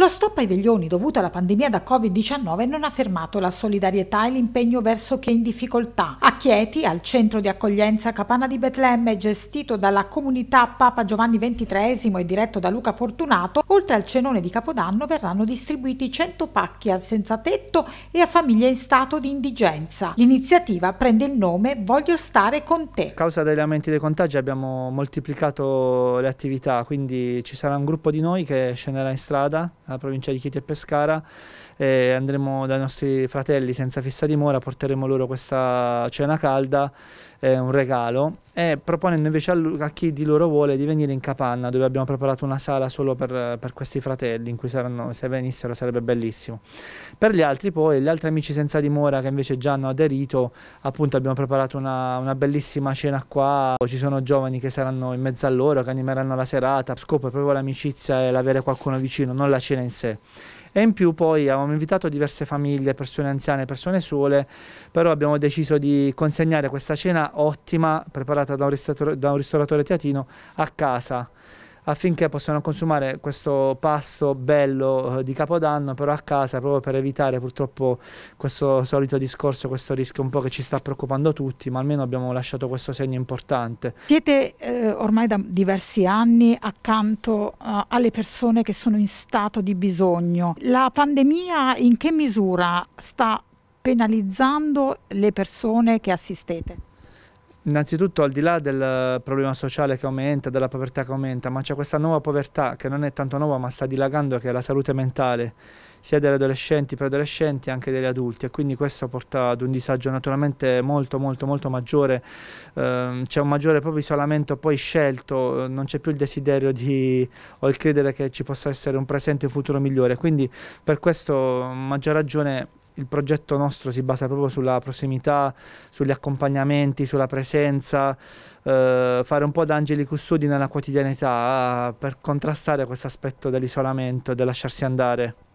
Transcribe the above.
Lo stop ai veglioni dovuto alla pandemia da Covid-19 non ha fermato la solidarietà e l'impegno verso chi è in difficoltà. A Chieti, al centro di accoglienza Capana di Betlemme, gestito dalla comunità Papa Giovanni XXIII e diretto da Luca Fortunato, oltre al cenone di Capodanno verranno distribuiti 100 pacchi al senza tetto e a famiglie in stato di indigenza. L'iniziativa prende il nome Voglio stare con te. A causa degli aumenti dei contagi abbiamo moltiplicato le attività, quindi ci sarà un gruppo di noi che scenderà in strada alla provincia di Chieti e Pescara. E eh, andremo dai nostri fratelli senza fissa dimora, porteremo loro questa cena calda, è eh, un regalo e proponendo invece a, a, chi di loro vuole di venire in capanna dove abbiamo preparato una sala solo per, per questi fratelli in cui saranno, se venissero sarebbe bellissimo per gli altri poi gli altri amici senza dimora che invece già hanno aderito appunto abbiamo preparato una, una bellissima cena qua ci sono giovani che saranno in mezzo a loro che animeranno la serata scopo è proprio l'amicizia e l'avere qualcuno vicino non la cena in sé e in più poi avevamo invitato diverse famiglie, persone anziane, persone sole, però abbiamo deciso di consegnare questa cena ottima, preparata da un, da un ristoratore teatino, a casa affinché possano consumare questo pasto bello eh, di Capodanno però a casa proprio per evitare purtroppo questo solito discorso, questo rischio un po' che ci sta preoccupando tutti, ma almeno abbiamo lasciato questo segno importante. Siete eh, ormai da diversi anni accanto uh, alle persone che sono in stato di bisogno. La pandemia in che misura sta penalizzando le persone che assistete? Innanzitutto al di là del problema sociale che aumenta, della povertà che aumenta, ma c'è questa nuova povertà che non è tanto nuova ma sta dilagando che è la salute mentale sia degli adolescenti, preadolescenti e anche degli adulti e quindi questo porta ad un disagio naturalmente molto molto molto maggiore, eh, c'è un maggiore proprio isolamento poi scelto, eh, non c'è più il desiderio di, o il credere che ci possa essere un presente e un futuro migliore, quindi per questo maggior ragione il progetto nostro si basa proprio sulla prossimità, sugli accompagnamenti, sulla presenza, eh, fare un po' da angeli custodi nella quotidianità eh, per contrastare questo aspetto dell'isolamento e del lasciarsi andare.